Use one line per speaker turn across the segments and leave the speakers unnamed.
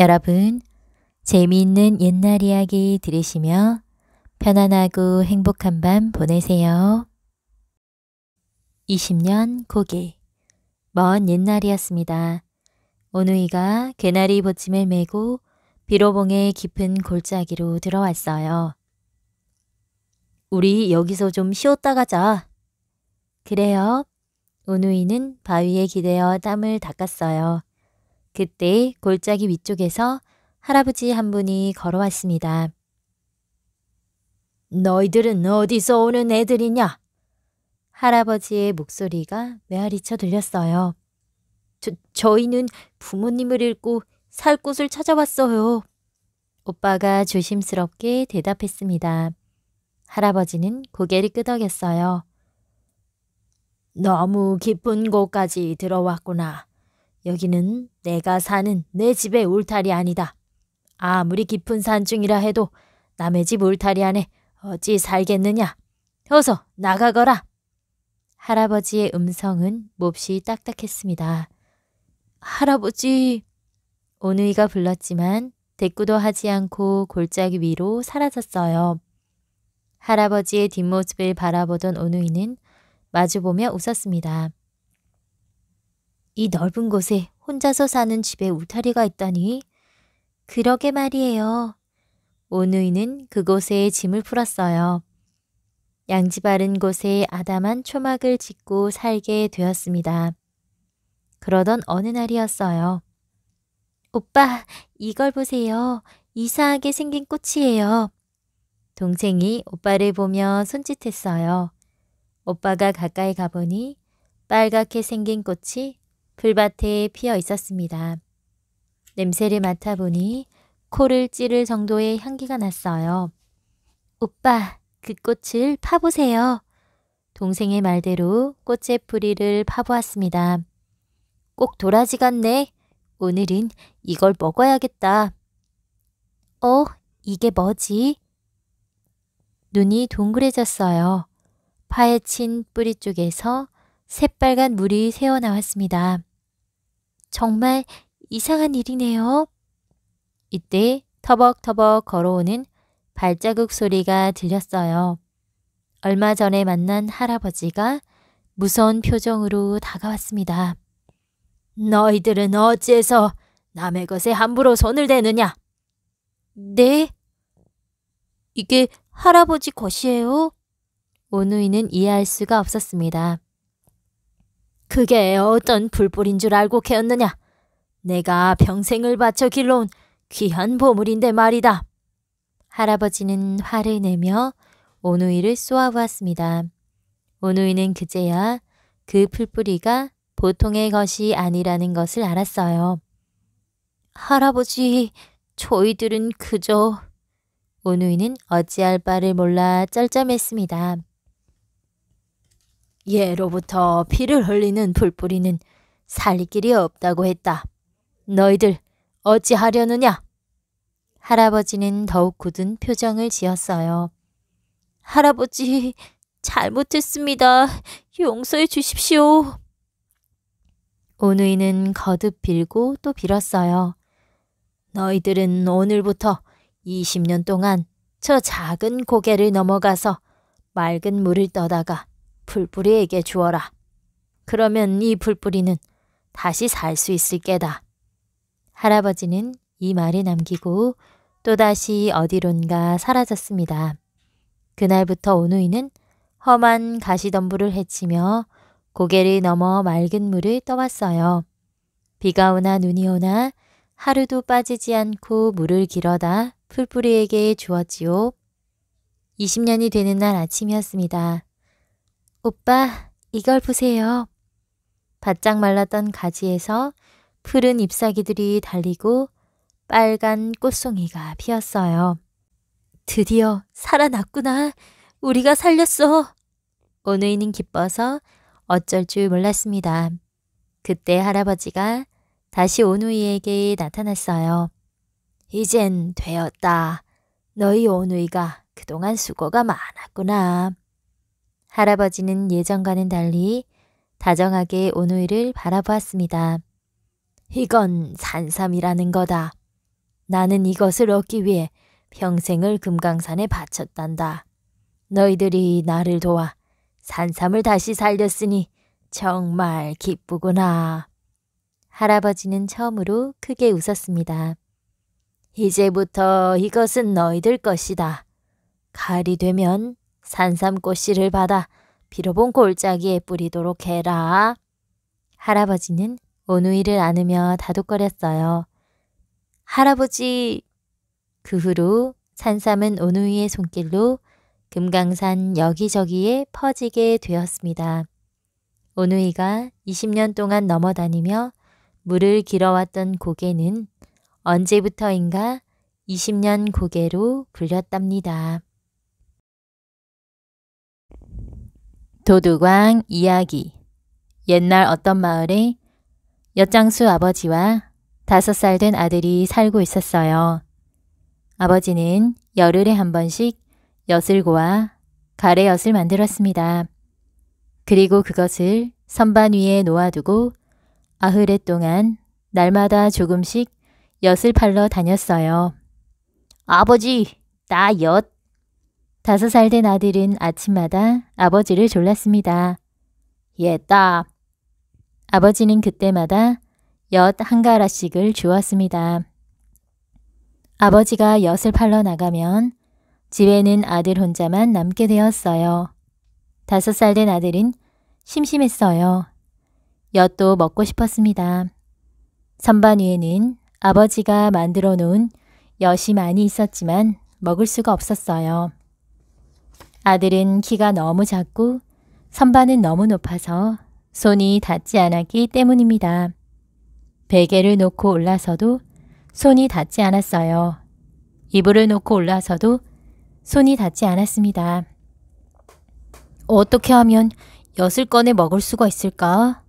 여러분, 재미있는 옛날 이야기 들으시며 편안하고 행복한 밤 보내세요. 20년 고개 먼 옛날이었습니다. 오누이가 개나리 보침을 메고 비로봉의 깊은 골짜기로 들어왔어요. 우리 여기서 좀 쉬었다 가자. 그래요. 오누이는 바위에 기대어 땀을 닦았어요. 그때 골짜기 위쪽에서 할아버지 한 분이 걸어왔습니다. 너희들은 어디서 오는 애들이냐? 할아버지의 목소리가 메아리쳐 들렸어요. 저, 저희는 부모님을 잃고 살 곳을 찾아왔어요. 오빠가 조심스럽게 대답했습니다. 할아버지는 고개를 끄덕였어요. 너무 깊은 곳까지 들어왔구나. 여기는 내가 사는 내 집의 울타리 아니다. 아무리 깊은 산중이라 해도 남의 집 울타리 안에 어찌 살겠느냐. 어서 나가거라. 할아버지의 음성은 몹시 딱딱했습니다. 할아버지! 오누이가 불렀지만 대꾸도 하지 않고 골짜기 위로 사라졌어요. 할아버지의 뒷모습을 바라보던 오누이는 마주보며 웃었습니다. 이 넓은 곳에 혼자서 사는 집에 울타리가 있다니. 그러게 말이에요. 오누이는 그곳에 짐을 풀었어요. 양지바른 곳에 아담한 초막을 짓고 살게 되었습니다. 그러던 어느 날이었어요. 오빠, 이걸 보세요. 이상하게 생긴 꽃이에요. 동생이 오빠를 보며 손짓했어요. 오빠가 가까이 가보니 빨갛게 생긴 꽃이 풀밭에 피어 있었습니다. 냄새를 맡아보니 코를 찌를 정도의 향기가 났어요. 오빠, 그 꽃을 파보세요. 동생의 말대로 꽃의 뿌리를 파보았습니다. 꼭 도라지 같네. 오늘은 이걸 먹어야겠다. 어, 이게 뭐지? 눈이 동그래졌어요. 파에 친 뿌리 쪽에서 새빨간 물이 새어나왔습니다. 정말 이상한 일이네요. 이때 터벅터벅 걸어오는 발자국 소리가 들렸어요. 얼마 전에 만난 할아버지가 무서운 표정으로 다가왔습니다. 너희들은 어찌해서 남의 것에 함부로 손을 대느냐? 네? 이게 할아버지 것이에요? 오누이는 이해할 수가 없었습니다. 그게 어떤 불불인 줄 알고 캐었느냐? 내가 평생을 바쳐 길러온 귀한 보물인데 말이다. 할아버지는 화를 내며 오누이를 쏘아보았습니다. 오누이는 그제야 그 풀뿌리가 보통의 것이 아니라는 것을 알았어요. 할아버지, 저희들은 그저... 오누이는 어찌할 바를 몰라 쩔쩔맸습니다. 예로부터 피를 흘리는 불뿌리는살 길이 없다고 했다. 너희들 어찌하려느냐? 할아버지는 더욱 굳은 표정을 지었어요. 할아버지, 잘못했습니다. 용서해 주십시오. 오누이는 거듭 빌고 또 빌었어요. 너희들은 오늘부터 20년 동안 저 작은 고개를 넘어가서 맑은 물을 떠다가 풀뿌리에게 주어라. 그러면 이 풀뿌리는 다시 살 수 있을 게다. 할아버지는 이 말을 남기고 또다시 어디론가 사라졌습니다. 그날부터 오누이는 험한 가시덤불을 헤치며 고개를 넘어 맑은 물을 떠왔어요. 비가 오나 눈이 오나 하루도 빠지지 않고 물을 길어다 풀뿌리에게 주었지요. 20년이 되는 날 아침이었습니다. 오빠, 이걸 보세요. 바짝 말랐던 가지에서 푸른 잎사귀들이 달리고 빨간 꽃송이가 피었어요. 드디어 살아났구나. 우리가 살렸어. 오누이는 기뻐서 어쩔 줄 몰랐습니다. 그때 할아버지가 다시 오누이에게 나타났어요. 이젠 되었다. 너희 오누이가 그동안 수고가 많았구나. 할아버지는 예전과는 달리 다정하게 오누이를 바라보았습니다. 이건 산삼이라는 거다. 나는 이것을 얻기 위해 평생을 금강산에 바쳤단다. 너희들이 나를 도와 산삼을 다시 살렸으니 정말 기쁘구나. 할아버지는 처음으로 크게 웃었습니다. 이제부터 이것은 너희들 것이다. 가을이 되면 산삼꽃 씨를 받아 빌어본 골짜기에 뿌리도록 해라. 할아버지는 오누이를 안으며 다독거렸어요. 할아버지! 그 후로 산삼은 오누이의 손길로 금강산 여기저기에 퍼지게 되었습니다. 오누이가 20년 동안 넘어다니며 물을 길어왔던 고개는 언제부터인가 20년 고개로 불렸답니다. 도둑왕 이야기 옛날 어떤 마을에 엿장수 아버지와 다섯 살 된 아들이 살고 있었어요. 아버지는 열흘에 한 번씩 엿을 고와 가래엿을 만들었습니다. 그리고 그것을 선반 위에 놓아두고 아흐레 동안 날마다 조금씩 엿을 팔러 다녔어요. 아버지, 나엿 다섯 살 된 아들은 아침마다 아버지를 졸랐습니다. 얘따 예, 아버지는 그때마다 엿 한 가라씩을 주었습니다. 아버지가 엿을 팔러 나가면 집에는 아들 혼자만 남게 되었어요. 다섯 살 된 아들은 심심했어요. 엿도 먹고 싶었습니다. 선반 위에는 아버지가 만들어 놓은 엿이 많이 있었지만 먹을 수가 없었어요. 아들은 키가 너무 작고 선반은 너무 높아서 손이 닿지 않았기 때문입니다. 베개를 놓고 올라서도 손이 닿지 않았어요. 이불을 놓고 올라서도 손이 닿지 않았습니다. 어떻게 하면 엿을 꺼내 먹을 수가 있을까?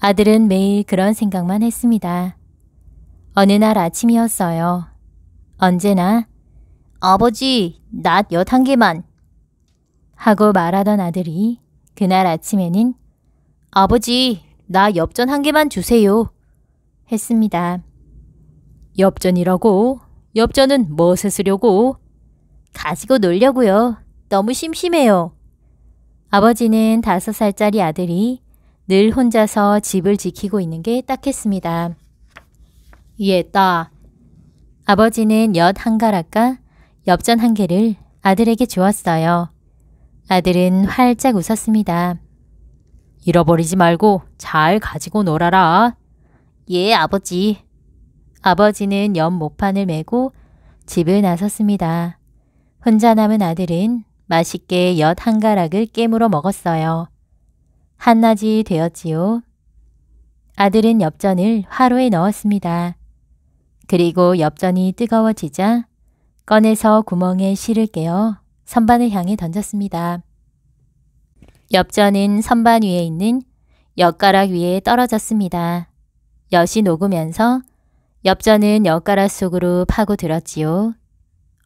아들은 매일 그런 생각만 했습니다. 어느 날 아침이었어요. 언제나 아버지, 낮엿한 개만. 하고 말하던 아들이 그날 아침에는 아버지, 나 엽전 한 개만 주세요. 했습니다. 엽전이라고? 엽전은 무엇에 쓰려고? 가지고 놀려고요. 너무 심심해요. 아버지는 다섯 살짜리 아들이 늘 혼자서 집을 지키고 있는 게 딱했습니다. 예, 따. 아버지는 엿 한 가락과 엽전 한 개를 아들에게 주었어요. 아들은 활짝 웃었습니다. 잃어버리지 말고 잘 가지고 놀아라. 예, 아버지. 아버지는 옆 모판을 메고 집을 나섰습니다. 혼자 남은 아들은 맛있게 엿 한 가락을 깨물어 먹었어요. 한낮이 되었지요. 아들은 엽전을 화로에 넣었습니다. 그리고 엽전이 뜨거워지자 꺼내서 구멍에 실을 깨어 선반을 향해 던졌습니다. 엽전은 선반 위에 있는 엿가락 위에 떨어졌습니다. 엿이 녹으면서 엽전은 엿가락 속으로 파고들었지요.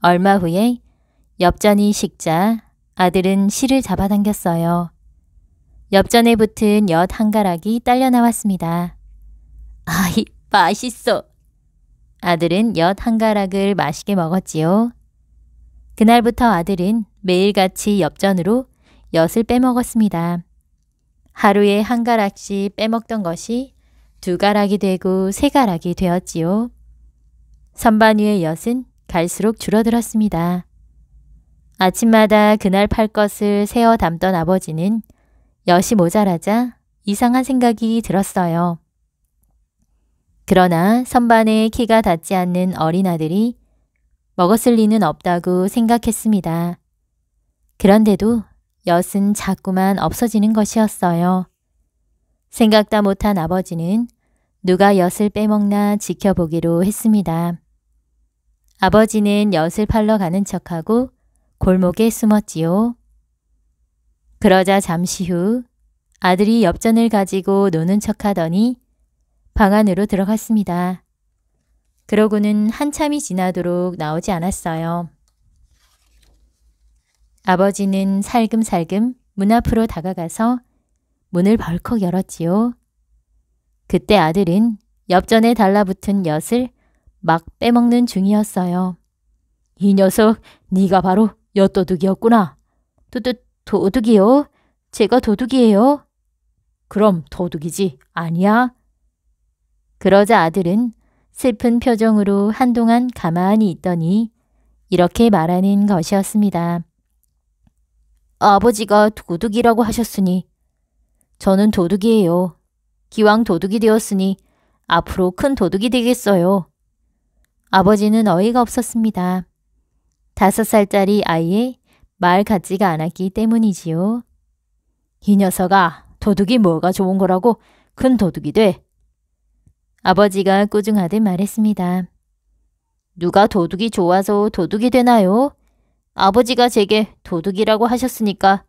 얼마 후에 엽전이 식자 아들은 실을 잡아당겼어요. 엽전에 붙은 엿 한 가락이 딸려 나왔습니다. 아이, 맛있어. 아들은 엿 한 가락을 맛있게 먹었지요. 그날부터 아들은 매일같이 엽전으로 엿을 빼먹었습니다. 하루에 한 가락씩 빼먹던 것이 두 가락이 되고 세 가락이 되었지요. 선반 위의 엿은 갈수록 줄어들었습니다. 아침마다 그날 팔 것을 세어 담던 아버지는 엿이 모자라자 이상한 생각이 들었어요. 그러나 선반에 키가 닿지 않는 어린아들이 먹었을 리는 없다고 생각했습니다. 그런데도 엿은 자꾸만 없어지는 것이었어요. 생각다 못한 아버지는 누가 엿을 빼먹나 지켜보기로 했습니다. 아버지는 엿을 팔러 가는 척하고 골목에 숨었지요. 그러자 잠시 후 아들이 엽전을 가지고 노는 척하더니 방 안으로 들어갔습니다. 그러고는 한참이 지나도록 나오지 않았어요. 아버지는 살금살금 문 앞으로 다가가서 문을 벌컥 열었지요. 그때 아들은 옆전에 달라붙은 엿을 막 빼먹는 중이었어요. 이 녀석, 네가 바로 엿도둑이었구나. 도둑 도둑이요? 제가 도둑이에요? 그럼 도둑이지, 아니야? 그러자 아들은 슬픈 표정으로 한동안 가만히 있더니 이렇게 말하는 것이었습니다. 아버지가 도둑이라고 하셨으니 저는 도둑이에요. 기왕 도둑이 되었으니 앞으로 큰 도둑이 되겠어요. 아버지는 어이가 없었습니다. 다섯 살짜리 아이의 말 같지가 않았기 때문이지요. 이 녀석아 도둑이 뭐가 좋은 거라고 큰 도둑이 돼. 아버지가 꾸중하듯 말했습니다. 누가 도둑이 좋아서 도둑이 되나요? 아버지가 제게 도둑이라고 하셨으니까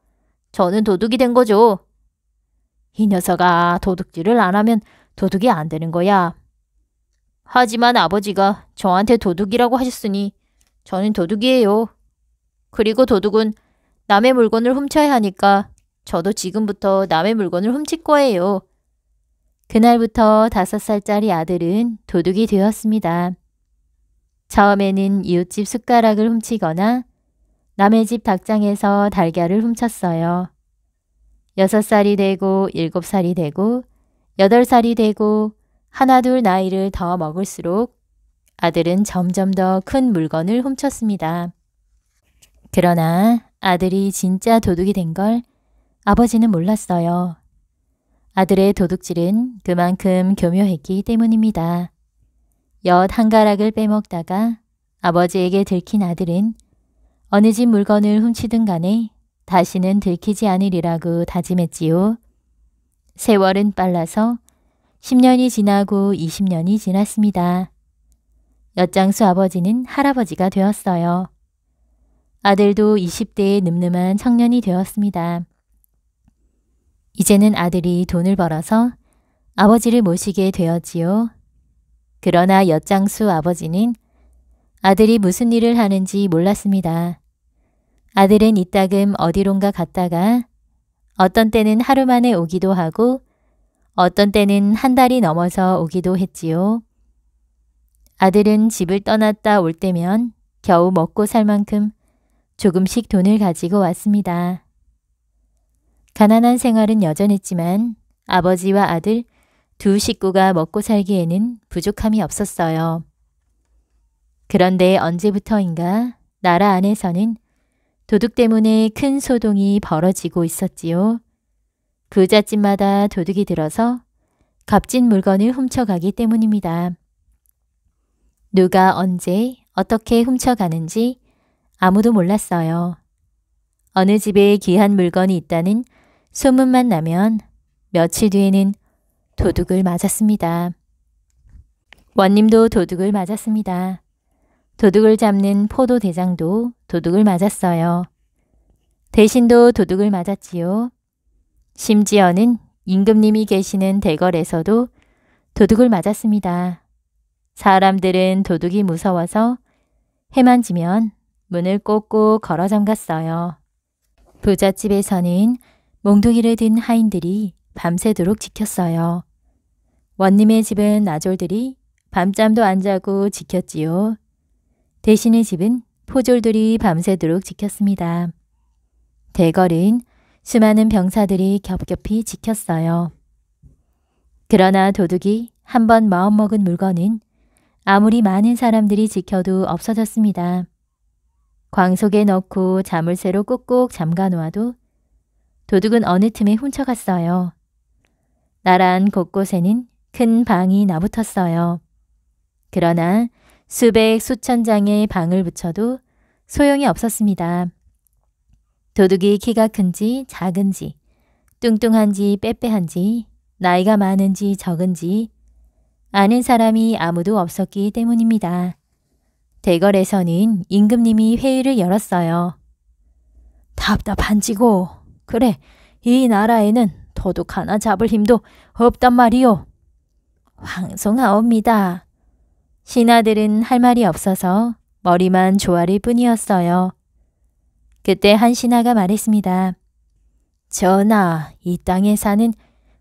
저는 도둑이 된 거죠. 이 녀석아 도둑질을 안 하면 도둑이 안 되는 거야. 하지만 아버지가 저한테 도둑이라고 하셨으니 저는 도둑이에요. 그리고 도둑은 남의 물건을 훔쳐야 하니까 저도 지금부터 남의 물건을 훔칠 거예요. 그날부터 다섯 살짜리 아들은 도둑이 되었습니다. 처음에는 이웃집 숟가락을 훔치거나 남의 집 닭장에서 달걀을 훔쳤어요. 여섯 살이 되고 일곱 살이 되고 여덟 살이 되고 하나 둘 나이를 더 먹을수록 아들은 점점 더 큰 물건을 훔쳤습니다. 그러나 아들이 진짜 도둑이 된 걸 아버지는 몰랐어요. 아들의 도둑질은 그만큼 교묘했기 때문입니다. 엿한 가락을 빼먹다가 아버지에게 들킨 아들은 어느 집 물건을 훔치든 간에 다시는 들키지 않으리라고 다짐했지요. 세월은 빨라서 10년이 지나고 20년이 지났습니다. 엿장수 아버지는 할아버지가 되었어요. 아들도 20대의 늠름한 청년이 되었습니다. 이제는 아들이 돈을 벌어서 아버지를 모시게 되었지요. 그러나 엿장수 아버지는 아들이 무슨 일을 하는지 몰랐습니다. 아들은 이따금 어디론가 갔다가 어떤 때는 하루 만에 오기도 하고 어떤 때는 한 달이 넘어서 오기도 했지요. 아들은 집을 떠났다 올 때면 겨우 먹고 살 만큼 조금씩 돈을 가지고 왔습니다. 가난한 생활은 여전했지만 아버지와 아들 두 식구가 먹고 살기에는 부족함이 없었어요. 그런데 언제부터인가 나라 안에서는 도둑 때문에 큰 소동이 벌어지고 있었지요. 부잣집마다 그 도둑이 들어서 값진 물건을 훔쳐가기 때문입니다. 누가 언제 어떻게 훔쳐가는지 아무도 몰랐어요. 어느 집에 귀한 물건이 있다는 소문만 나면 며칠 뒤에는 도둑을 맞았습니다. 원님도 도둑을 맞았습니다. 도둑을 잡는 포도 대장도 도둑을 맞았어요. 대신도 도둑을 맞았지요. 심지어는 임금님이 계시는 대궐에서도 도둑을 맞았습니다. 사람들은 도둑이 무서워서 해만 지면 문을 꽂고 걸어 잠갔어요. 부잣집에서는 몽둥이를 든 하인들이 밤새도록 지켰어요. 원님의 집은 나졸들이 밤잠도 안 자고 지켰지요. 대신의 집은 포졸들이 밤새도록 지켰습니다. 대궐은 수많은 병사들이 겹겹이 지켰어요. 그러나 도둑이 한 번 마음먹은 물건은 아무리 많은 사람들이 지켜도 없어졌습니다. 광속에 넣고 자물쇠로 꾹꾹 잠가 놓아도 도둑은 어느 틈에 훔쳐갔어요. 나란 곳곳에는 큰 방이 나붙었어요. 그러나 수백 수천 장의 방을 붙여도 소용이 없었습니다. 도둑이 키가 큰지 작은지 뚱뚱한지 빼빼한지 나이가 많은지 적은지 아는 사람이 아무도 없었기 때문입니다. 대궐에서는 임금님이 회의를 열었어요. 답답한지고 그래, 이 나라에는 도둑 하나 잡을 힘도 없단 말이오. 황송하옵니다. 신하들은 할 말이 없어서 머리만 조아릴 뿐이었어요. 그때 한 신하가 말했습니다. 전하, 이 땅에 사는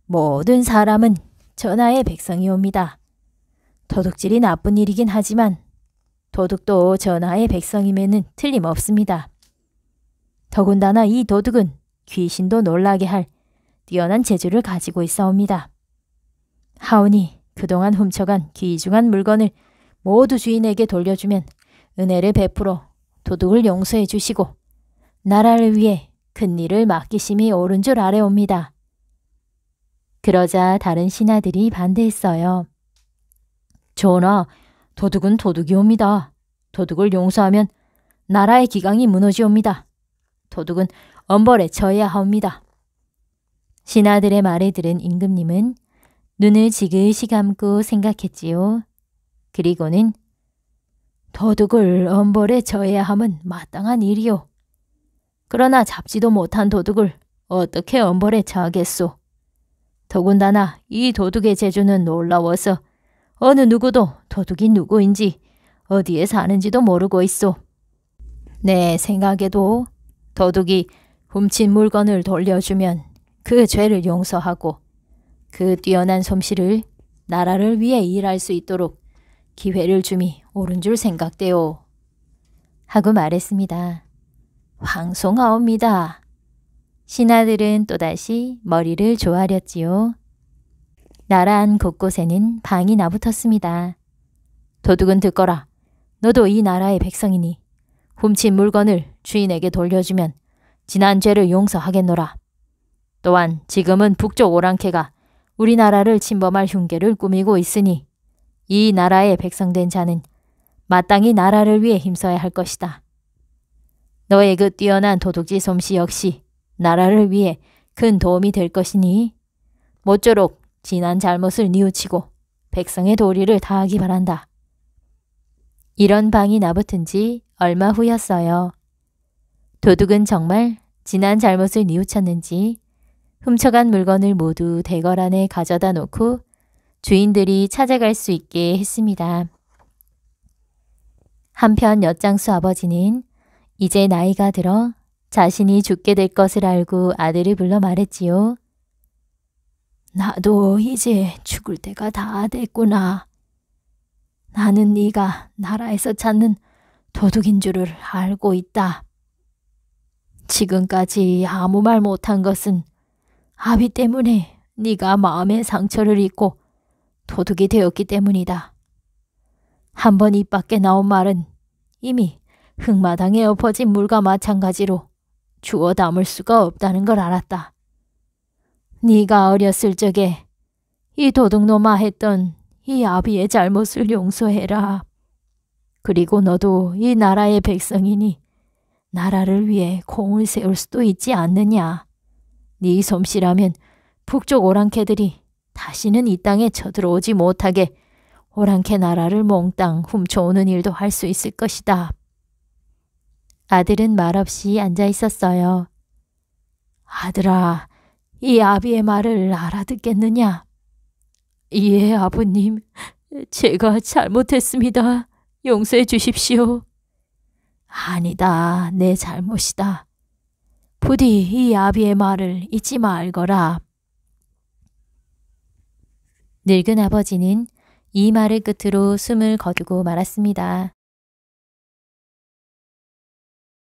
모든 사람은 전하의 백성이옵니다. 도둑질이 나쁜 일이긴 하지만 도둑도 전하의 백성임에는 틀림없습니다. 더군다나 이 도둑은 귀신도 놀라게 할 뛰어난 재주를 가지고 있어옵니다. 하오니 그동안 훔쳐간 귀중한 물건을 모두 주인에게 돌려주면 은혜를 베풀어 도둑을 용서해 주시고 나라를 위해 큰 일을 맡기심이 옳은 줄 아래옵니다. 그러자 다른 신하들이 반대했어요. 전하, 도둑은 도둑이옵니다. 도둑을 용서하면 나라의 기강이 무너지옵니다. 도둑은 엄벌에 처해야 합니다. 신하들의 말에 들은 임금님은 눈을 지그시 감고 생각했지요. 그리고는 도둑을 엄벌에 처해야 함은 마땅한 일이요. 그러나 잡지도 못한 도둑을 어떻게 엄벌에 처하겠소? 더군다나 이 도둑의 재주는 놀라워서 어느 누구도 도둑이 누구인지 어디에 사는지도 모르고 있소. 내 생각에도 도둑이 훔친 물건을 돌려주면 그 죄를 용서하고 그 뛰어난 솜씨를 나라를 위해 일할 수 있도록 기회를 주미 옳은 줄생각되오 하고 말했습니다. 황송하옵니다. 신하들은 또다시 머리를 조아렸지요. 나라 안 곳곳에는 방이 나붙었습니다. 도둑은 듣거라. 너도 이 나라의 백성이니 훔친 물건을 주인에게 돌려주면 지난 죄를 용서하겠노라. 또한 지금은 북쪽 오랑캐가 우리나라를 침범할 흉계를 꾸미고 있으니 이 나라의 백성된 자는 마땅히 나라를 위해 힘써야 할 것이다. 너의 그 뛰어난 도둑지 솜씨 역시 나라를 위해 큰 도움이 될 것이니 모쪼록 지난 잘못을 뉘우치고 백성의 도리를 다하기 바란다. 이런 방이 나붙은 지 얼마 후였어요. 도둑은 정말 지난 잘못을 뉘우쳤는지 훔쳐간 물건을 모두 대걸 안에 가져다 놓고 주인들이 찾아갈 수 있게 했습니다. 한편 엿장수 아버지는 이제 나이가 들어 자신이 죽게 될 것을 알고 아들을 불러 말했지요. 나도 이제 죽을 때가 다 됐구나. 나는 네가 나라에서 찾는 도둑인 줄을 알고 있다. 지금까지 아무 말 못한 것은 아비 때문에 네가 마음의 상처를 입고 도둑이 되었기 때문이다. 한 번 입 밖에 나온 말은 이미 흙마당에 엎어진 물과 마찬가지로 주워 담을 수가 없다는 걸 알았다. 네가 어렸을 적에 이 도둑놈아 했던 이 아비의 잘못을 용서해라. 그리고 너도 이 나라의 백성이니 나라를 위해 공을 세울 수도 있지 않느냐. 네 솜씨라면 북쪽 오랑캐들이 다시는 이 땅에 쳐들어오지 못하게 오랑캐 나라를 몽땅 훔쳐오는 일도 할 수 있을 것이다. 아들은 말없이 앉아 있었어요. 아들아, 이 아비의 말을 알아듣겠느냐? 예, 아버님. 제가 잘못했습니다. 용서해 주십시오. 아니다, 내 잘못이다. 부디 이 아비의 말을 잊지 말거라. 늙은 아버지는 이 말을 끝으로 숨을 거두고 말았습니다.